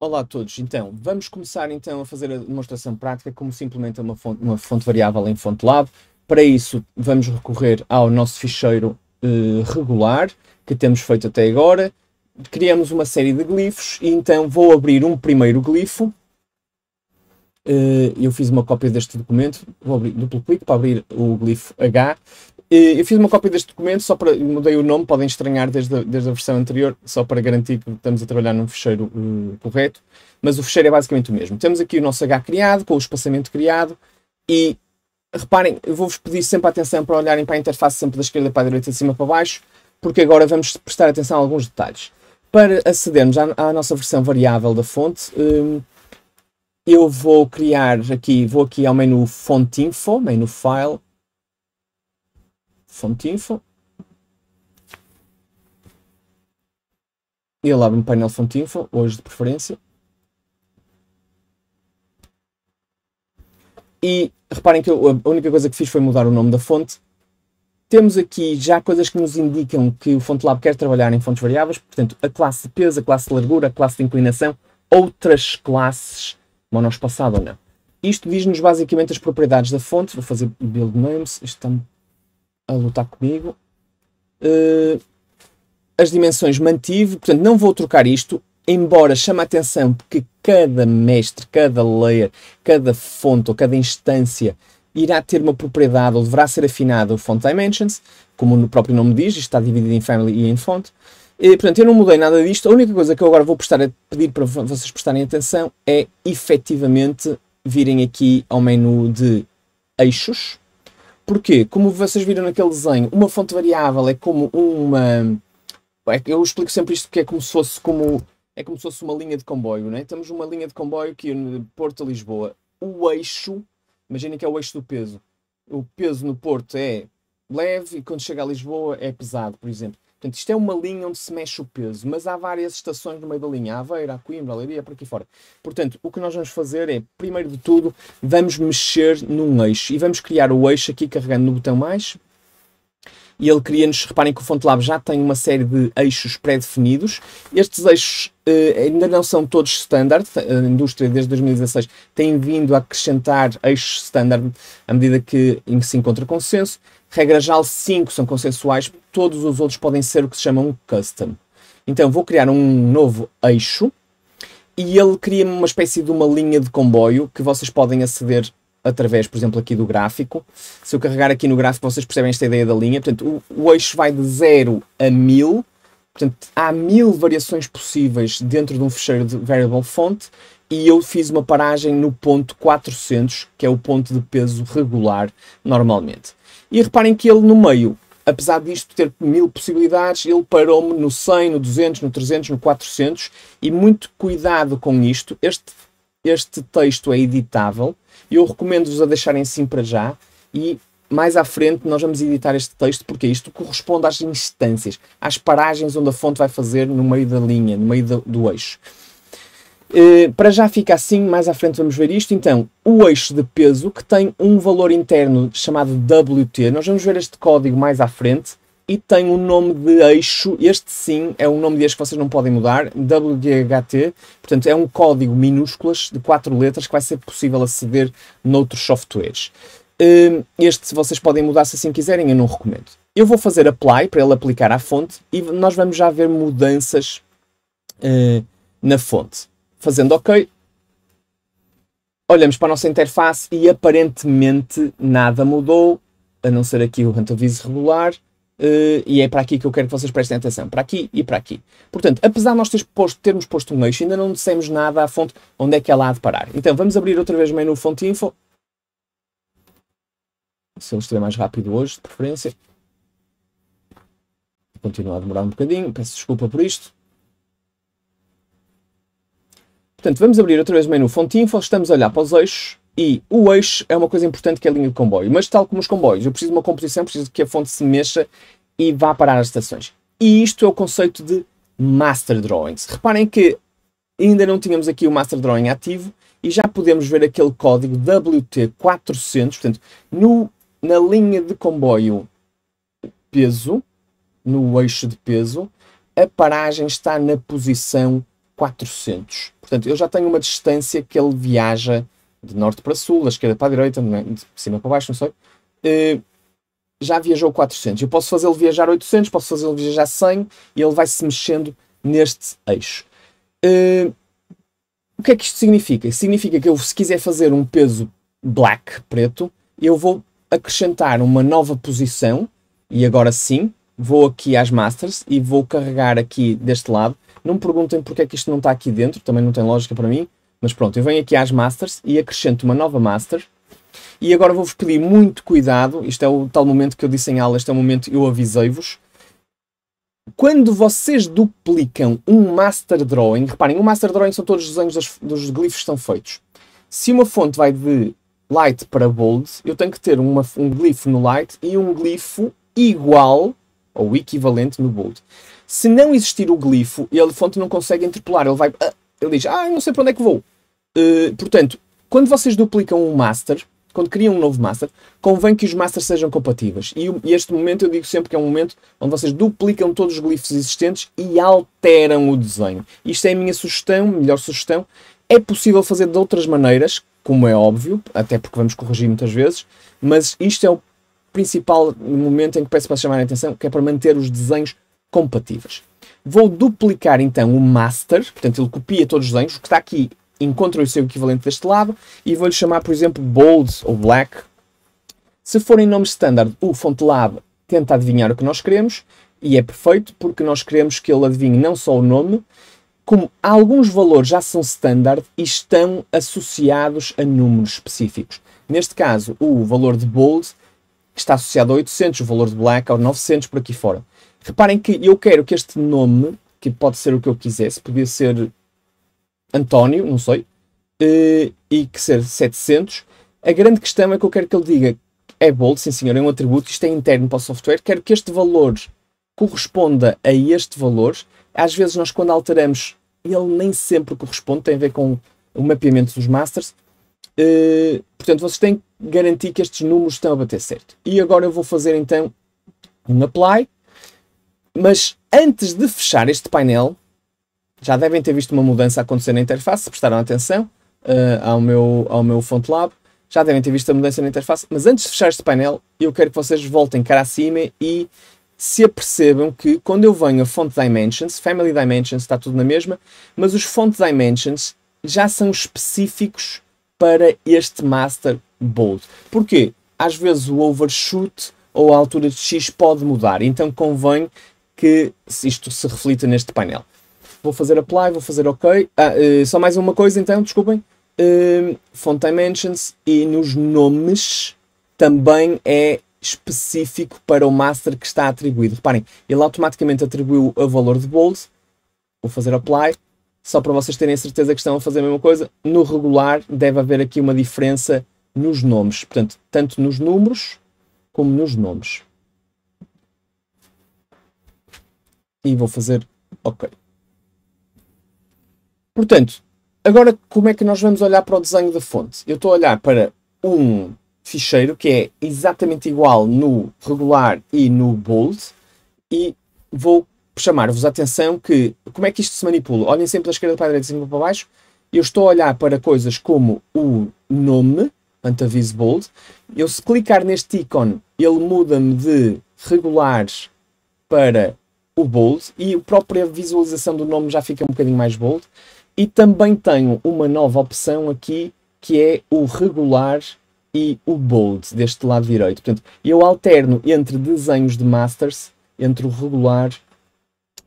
Olá a todos. Então, vamos começar então a fazer a demonstração prática como se implementa uma fonte, uma fonte variável em FontLab. Para isso, vamos recorrer ao nosso ficheiro uh, regular que temos feito até agora. Criamos uma série de glifos e então vou abrir um primeiro glifo. Uh, eu fiz uma cópia deste documento, vou abrir duplo clique para abrir o glifo H eu fiz uma cópia deste documento, só para mudei o nome, podem estranhar desde a, desde a versão anterior, só para garantir que estamos a trabalhar num fecheiro uh, correto, mas o fecheiro é basicamente o mesmo. Temos aqui o nosso H criado, com o espaçamento criado, e reparem, vou-vos pedir sempre atenção para olharem para a interface sempre da esquerda para a direita, de cima para baixo, porque agora vamos prestar atenção a alguns detalhes. Para acedermos à, à nossa versão variável da fonte, um, eh, eu vou criar aqui, vou aqui ao menu Fonte Info, menu File, fontinfo. E ele abre o painel fontinfo, hoje de preferência. E reparem que eu, a única coisa que fiz foi mudar o nome da fonte. Temos aqui já coisas que nos indicam que o FontLab quer trabalhar em fontes variáveis, portanto, a classe de peso, a classe de largura, a classe de inclinação, outras classes monospaçado ou não. Isto diz-nos basicamente as propriedades da fonte. Vou fazer build names, isto está a lutar comigo. Uh, as dimensões mantive, portanto não vou trocar isto, embora chame a atenção porque cada mestre, cada layer, cada fonte ou cada instância irá ter uma propriedade ou deverá ser afinado o font dimensions, como no próprio nome diz, isto está dividido em family e em font. E, portanto, eu não mudei nada disto. A única coisa que eu agora vou prestar a pedir para vocês prestarem atenção é efetivamente virem aqui ao menu de eixos Porquê? Como vocês viram naquele desenho, uma fonte variável é como uma. É eu explico sempre isto que é como se fosse como é como se fosse uma linha de comboio, né? Temos uma linha de comboio que de Porto a Lisboa. O eixo, imaginem que é o eixo do peso. O peso no Porto é leve e quando chega a Lisboa é pesado, por exemplo. Portanto, isto é uma linha onde se mexe o peso, mas há várias estações no meio da linha, a Aveira, a Coimbra, a Leiria, por aqui fora. Portanto, o que nós vamos fazer é, primeiro de tudo, vamos mexer num eixo e vamos criar o eixo aqui carregando no botão mais e ele cria-nos, reparem que o FontLab já tem uma série de eixos pré-definidos. Estes eixos eh, ainda não são todos standard, a indústria desde 2016 tem vindo a acrescentar eixos standard à medida que se encontra consenso. Regra geral, 5 são consensuais, todos os outros podem ser o que se chama um custom. Então vou criar um novo eixo e ele cria-me uma espécie de uma linha de comboio que vocês podem aceder através, por exemplo, aqui do gráfico. Se eu carregar aqui no gráfico, vocês percebem esta ideia da linha. Portanto, o, o eixo vai de 0 a 1000. Portanto, há mil variações possíveis dentro de um fecheiro de variable font e eu fiz uma paragem no ponto 400, que é o ponto de peso regular normalmente. E reparem que ele no meio, apesar disto ter mil possibilidades, ele parou-me no 100, no 200, no 300, no 400 e muito cuidado com isto. Este, este texto é editável e eu recomendo-vos a deixarem assim para já e mais à frente nós vamos editar este texto porque isto corresponde às instâncias, às paragens onde a fonte vai fazer no meio da linha, no meio do, do eixo. Eh, para já fica assim, mais à frente vamos ver isto. Então, o eixo de peso que tem um valor interno chamado WT, nós vamos ver este código mais à frente e tem o um nome de eixo, este sim é um nome de eixo que vocês não podem mudar, WDHT, portanto é um código minúsculas de quatro letras que vai ser possível aceder noutros softwares. Ehm, este vocês podem mudar se assim quiserem, eu não recomendo. Eu vou fazer apply para ele aplicar à fonte e nós vamos já ver mudanças eh, na fonte fazendo OK, olhamos para a nossa interface e aparentemente nada mudou, a não ser aqui o rantaviso regular, uh, e é para aqui que eu quero que vocês prestem atenção, para aqui e para aqui. Portanto, apesar de nós termos posto, termos posto um eixo, ainda não dissemos nada à fonte onde é que ela há de parar. Então, vamos abrir outra vez o menu fonte info, se ele estiver mais rápido hoje, de preferência. Continua a demorar um bocadinho, peço desculpa por isto. Portanto, vamos abrir outra vez o menu Info, estamos a olhar para os eixos e o eixo é uma coisa importante que é a linha de comboio. Mas tal como os comboios, eu preciso de uma composição, preciso que a fonte se mexa e vá parar as estações. E isto é o conceito de Master Drawings. Reparem que ainda não tínhamos aqui o Master Drawing ativo e já podemos ver aquele código WT400, portanto, no, na linha de comboio peso, no eixo de peso, a paragem está na posição 400. Portanto, eu já tenho uma distância que ele viaja de norte para sul, da esquerda para a direita, é? de cima para baixo, não sei. Uh, já viajou 400. Eu posso fazê-lo viajar 800, posso fazê-lo viajar 100 e ele vai se mexendo neste eixo. Uh, o que é que isto significa? Significa que eu, se quiser fazer um peso black, preto, eu vou acrescentar uma nova posição e agora sim vou aqui às masters e vou carregar aqui deste lado não me perguntem porque é que isto não está aqui dentro, também não tem lógica para mim. Mas pronto, eu venho aqui às Masters e acrescento uma nova Master. E agora vou-vos pedir muito cuidado. Isto é o tal momento que eu disse em aula, este é o momento eu avisei-vos. Quando vocês duplicam um Master Drawing, reparem, um Master Drawing são todos os desenhos das, dos glifos que estão feitos. Se uma fonte vai de light para bold, eu tenho que ter uma, um glifo no light e um glifo igual ou equivalente no bold. Se não existir o glifo, ele, a fonte, não consegue interpolar. Ele vai. Ah, ele diz, ah, eu não sei para onde é que vou. Uh, portanto, quando vocês duplicam um master, quando criam um novo master, convém que os masters sejam compatíveis. E, e, este momento eu digo sempre que é um momento onde vocês duplicam todos os glifos existentes e alteram o desenho. Isto é a minha sugestão, melhor sugestão. É possível fazer de outras maneiras, como é óbvio, até porque vamos corrigir muitas vezes, mas isto é o principal momento em que peço para chamar a atenção, que é para manter os desenhos compatíveis. Vou duplicar então o master, portanto ele copia todos os desenhos, o que está aqui encontra o seu equivalente deste lado e vou-lhe chamar, por exemplo, bold ou black. Se forem nomes standard, o FontLab tenta adivinhar o que nós queremos e é perfeito porque nós queremos que ele adivinhe não só o nome, como alguns valores já são standard e estão associados a números específicos. Neste caso, o valor de bold está associado a 800, o valor de black ao 900, por aqui fora. Reparem que eu quero que este nome, que pode ser o que eu quisesse, podia ser António, não sei, eh, e que ser 700. A grande questão é que eu quero que ele diga é bold, sim senhor, é um atributo, isto é interno para o software, quero que este valor corresponda a este valor. Às vezes nós quando alteramos, ele nem sempre corresponde, tem a ver com o mapeamento dos masters. Uh, portanto, vocês têm que garantir que estes números estão a bater certo. E agora eu vou fazer então um apply mas antes de fechar este painel, já devem ter visto uma mudança acontecer na interface, se prestaram atenção uh, ao, meu, ao meu FontLab. Já devem ter visto a mudança na interface, mas antes de fechar este painel, eu quero que vocês voltem cá acima e se apercebam que quando eu venho a Font Dimensions, Family Dimensions está tudo na mesma, mas os Font Dimensions já são específicos para este Master Bold. Porquê? Às vezes o overshoot ou a altura de X pode mudar, então convém que isto se reflita neste painel. Vou fazer apply, vou fazer ok. Ah, uh, só mais uma coisa então, desculpem. Uh, font dimensions e nos nomes também é específico para o master que está atribuído. Reparem, ele automaticamente atribuiu o valor de bold. Vou fazer apply. Só para vocês terem certeza que estão a fazer a mesma coisa, no regular deve haver aqui uma diferença nos nomes. Portanto, tanto nos números como nos nomes. e vou fazer OK. Portanto, agora como é que nós vamos olhar para o desenho da fonte? Eu estou a olhar para um ficheiro que é exatamente igual no regular e no bold e vou chamar-vos a atenção que como é que isto se manipula? Olhem sempre da esquerda para a direita, sempre para baixo. Eu estou a olhar para coisas como o nome, Antavis Bold. Eu se clicar neste ícone, ele muda-me de regular para o bold e a própria visualização do nome já fica um bocadinho mais bold. E também tenho uma nova opção aqui que é o regular e o bold deste lado direito. Portanto, eu alterno entre desenhos de masters, entre o regular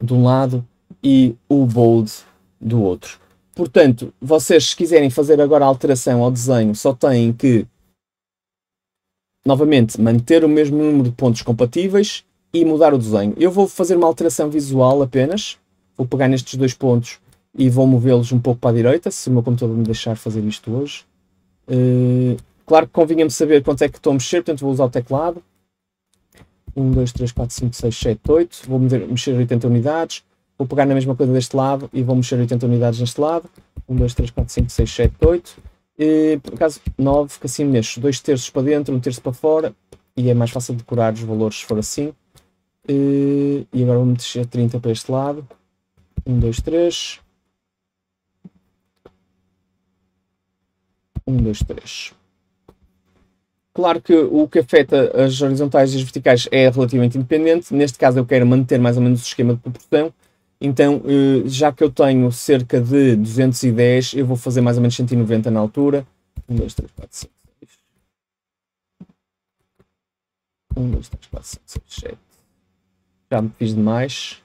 de um lado e o bold do outro. Portanto, vocês se quiserem fazer agora alteração ao desenho, só têm que novamente manter o mesmo número de pontos compatíveis e mudar o desenho. Eu vou fazer uma alteração visual apenas, vou pegar nestes dois pontos e vou movê-los um pouco para a direita, se o meu computador me deixar fazer isto hoje. Uh, claro que convinha-me saber quanto é que estou a mexer, portanto vou usar o teclado. 1, 2, 3, 4, 5, 6, 7, 8. Vou mexer 80 unidades. Vou pegar na mesma coisa deste lado e vou mexer 80 unidades neste lado. 1, 2, 3, 4, 5, 6, 7, 8. E, por acaso, 9, que assim mexo. 2 terços para dentro, 1 um terço para fora. E é mais fácil decorar os valores se for assim. Eh, e agora vamos descer 30 para este lado. 1, 2, 3. 1, 2, 3. Claro que o que afeta as horizontais e as verticais é relativamente independente. Neste caso eu quero manter mais ou menos o esquema de proporção. Então, eh, já que eu tenho cerca de 210, eu vou fazer mais ou menos 190 na altura. 1, 2, 3, 4, 5, 6. 1, 2, 3, 4, 5, 6, 7. Já me fiz demais.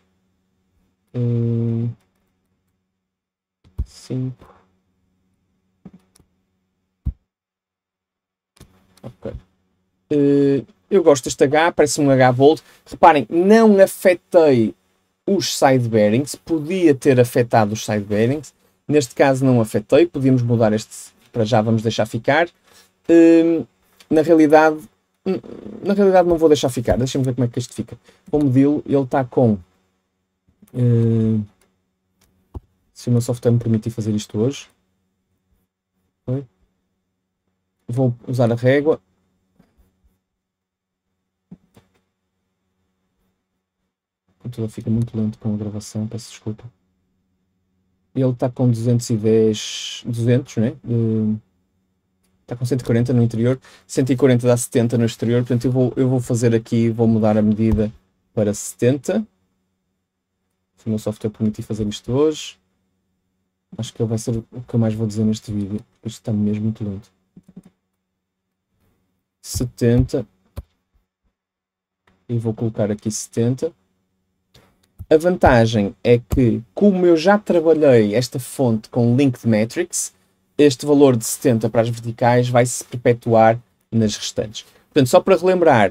5. Hum, cinco. Ok. Uh, eu gosto deste H, parece um H volt. Reparem, não afetei os side bearings, podia ter afetado os side bearings. Neste caso não afetei, podíamos mudar este para já, vamos deixar ficar. Uh, na realidade, Hum, na realidade não vou deixar ficar. Deixa-me ver como é que este fica. vou modelo, ele está com... Uh, se o meu software me permitir fazer isto hoje. Vou usar a régua. Tudo fica muito lento com a gravação, peço desculpa. Ele está com 210, 200, né? está com 140 no interior, 140 dá 70 no exterior, portanto eu vou, eu vou fazer aqui, vou mudar a medida para 70. Se o meu software permitir fazer isto hoje. Acho que vai ser o que eu mais vou dizer neste vídeo, porque isto está mesmo muito lento. 70. E vou colocar aqui 70. A vantagem é que, como eu já trabalhei esta fonte com Linked Metrics, este valor de 70 para as verticais vai se perpetuar nas restantes. Portanto, só para relembrar,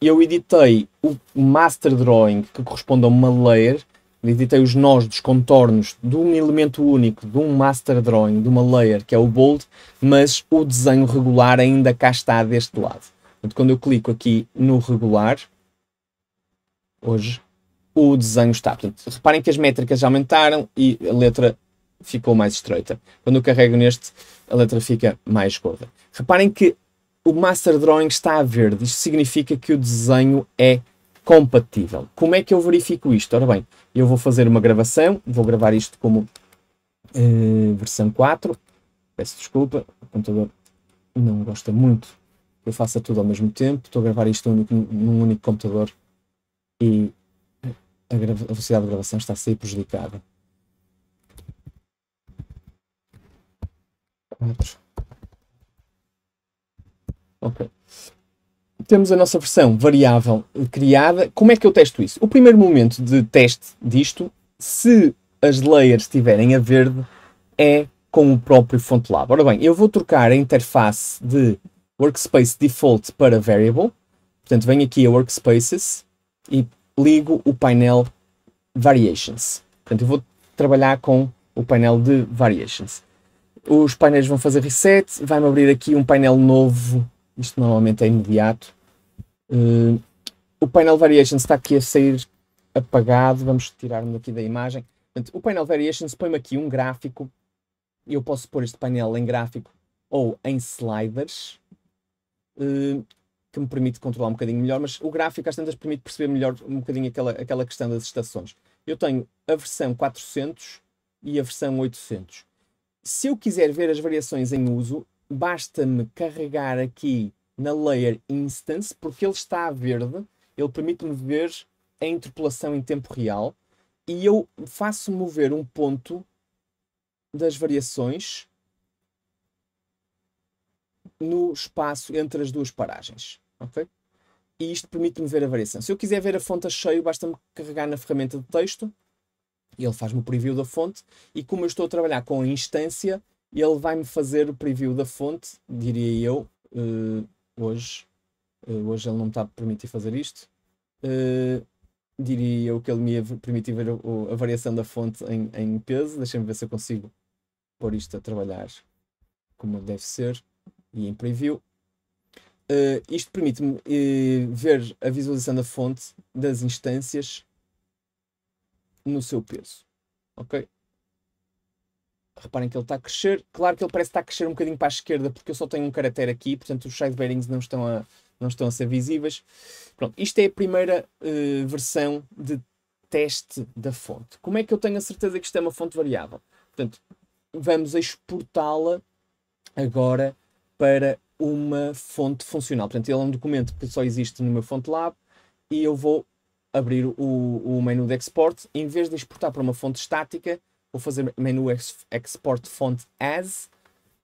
eu editei o master drawing que corresponde a uma layer, editei os nós dos contornos de um elemento único, de um master drawing, de uma layer, que é o bold, mas o desenho regular ainda cá está deste lado. Portanto, quando eu clico aqui no regular, hoje, o desenho está. Portanto, reparem que as métricas já aumentaram e a letra ficou mais estreita. Quando eu carrego neste, a letra fica mais gorda. Reparem que o Master Drawing está a verde. Isto significa que o desenho é compatível. Como é que eu verifico isto? Ora bem, eu vou fazer uma gravação, vou gravar isto como eh, versão 4. Peço desculpa, o computador não gosta muito que eu faça tudo ao mesmo tempo. Estou a gravar isto num, num único computador e a, a velocidade de gravação está a ser prejudicada. 4. Ok. Temos a nossa versão variável criada. Como é que eu testo isso? O primeiro momento de teste disto, se as layers estiverem a verde, é com o próprio FontLab. Ora bem, eu vou trocar a interface de Workspace Default para Variable. Portanto, venho aqui a Workspaces e ligo o painel Variations. Portanto, eu vou trabalhar com o painel de Variations. Os painéis vão fazer reset, vai-me abrir aqui um painel novo, isto normalmente é imediato. Uh, o painel Variations está aqui a sair apagado, vamos tirar-me daqui da imagem. Portanto, o painel Variations põe-me aqui um gráfico, e eu posso pôr este painel em gráfico ou em sliders, uh, que me permite controlar um bocadinho melhor, mas o gráfico às tantas permite perceber melhor um bocadinho aquela, aquela questão das estações. Eu tenho a versão 400 e a versão 800. Se eu quiser ver as variações em uso, basta-me carregar aqui na Layer Instance, porque ele está a verde, ele permite-me ver a interpolação em tempo real, e eu faço mover um ponto das variações no espaço entre as duas paragens. ok? E isto permite-me ver a variação. Se eu quiser ver a fonte a cheio, basta-me carregar na ferramenta de texto ele faz-me o preview da fonte e como eu estou a trabalhar com a instância, ele vai-me fazer o preview da fonte, diria eu, uh, hoje. Uh, hoje ele não me está a permitir fazer isto. Uh, diria eu que ele me ia permitir ver a, a variação da fonte em, em peso. Deixem-me ver se eu consigo pôr isto a trabalhar como deve ser e em preview. isto permite-me ver a visualização da fonte, das instâncias no seu peso. Ok? Reparem que ele está a crescer. Claro que ele parece estar a crescer um bocadinho para a esquerda, porque eu só tenho um caractere aqui, portanto os side bearings não estão a, não estão a ser visíveis. Pronto, isto é a primeira uh, versão de teste da fonte. Como é que eu tenho a certeza que isto é uma fonte variável? Portanto, vamos exportá-la agora para uma fonte funcional. Portanto, ele é um documento que só existe no meu fonte lab e eu vou abrir o, o menu de export, em vez de exportar para uma fonte estática, vou fazer menu ex export font as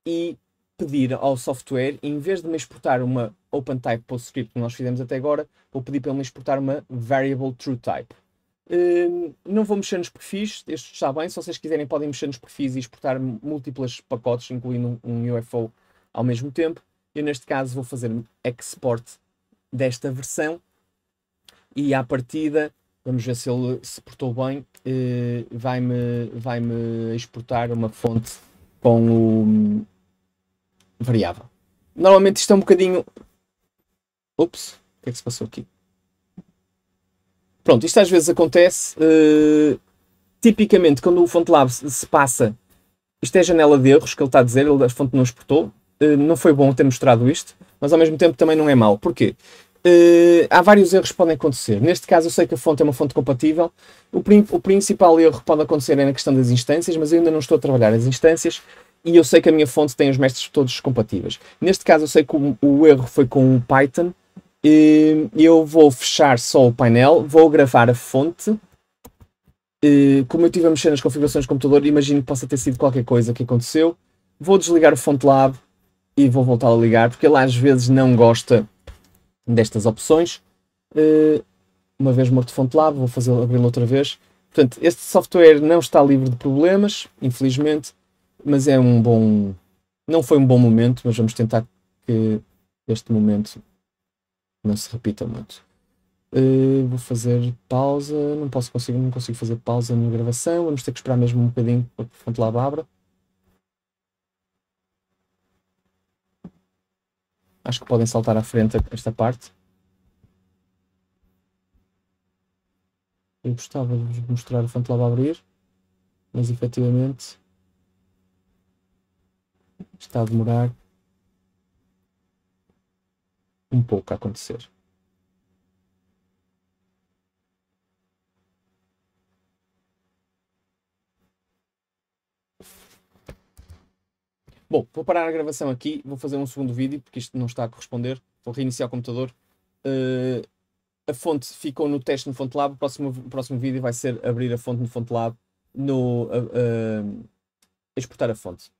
e pedir ao software, em vez de me exportar uma OpenType PostScript que nós fizemos até agora, vou pedir para ele me exportar uma Variable TrueType. Um, não vou mexer nos perfis, este está bem. Se vocês quiserem, podem mexer nos perfis e exportar múltiplos pacotes, incluindo um UFO ao mesmo tempo. Eu, neste caso, vou fazer export desta versão e à partida, vamos ver se ele se portou bem, eh, vai-me vai -me exportar uma fonte com o hum, variável. Normalmente isto é um bocadinho. Ups, o que é que se passou aqui? Pronto, isto às vezes acontece. Eh, tipicamente, quando o FontLab se passa, isto é a janela de erros que ele está a dizer, ele, a fonte não exportou. Eh, não foi bom ter mostrado isto, mas ao mesmo tempo também não é mau. Porquê? Eh, há vários erros que podem acontecer. Neste caso, eu sei que a fonte é uma fonte compatível. O, o, principal erro que pode acontecer é na questão das instâncias, mas eu ainda não estou a trabalhar as instâncias e eu sei que a minha fonte tem os mestres todos compatíveis. Neste caso, eu sei que o, o erro foi com o Python. Eh, eu vou fechar só o painel, vou gravar a fonte eh, como eu estive a mexer nas configurações do computador, imagino que possa ter sido qualquer coisa que aconteceu. Vou desligar o FontLab e vou voltar a ligar, porque ele às vezes não gosta destas opções. Eh, uma vez morto fonte lá vou fazer abri-lo outra vez. Portanto, este software não está livre de problemas, infelizmente, mas é um bom. Não foi um bom momento, mas vamos tentar que este momento não se repita muito. Uh, vou fazer pausa, não posso consigo, não consigo fazer pausa na gravação, vamos ter que esperar mesmo um bocadinho para que a fonte lá abra. Acho que podem saltar à frente esta parte. Eu gostava de vos mostrar o Fantelab a abrir, mas efetivamente está a demorar um pouco a acontecer. Bom, vou parar a gravação aqui, vou fazer um segundo vídeo, porque isto não está a corresponder. Vou reiniciar o computador. Uh, a fonte ficou no teste no FontLab. O próximo, o próximo vídeo vai ser abrir a fonte no FontLab, no, uh, uh, exportar a fonte.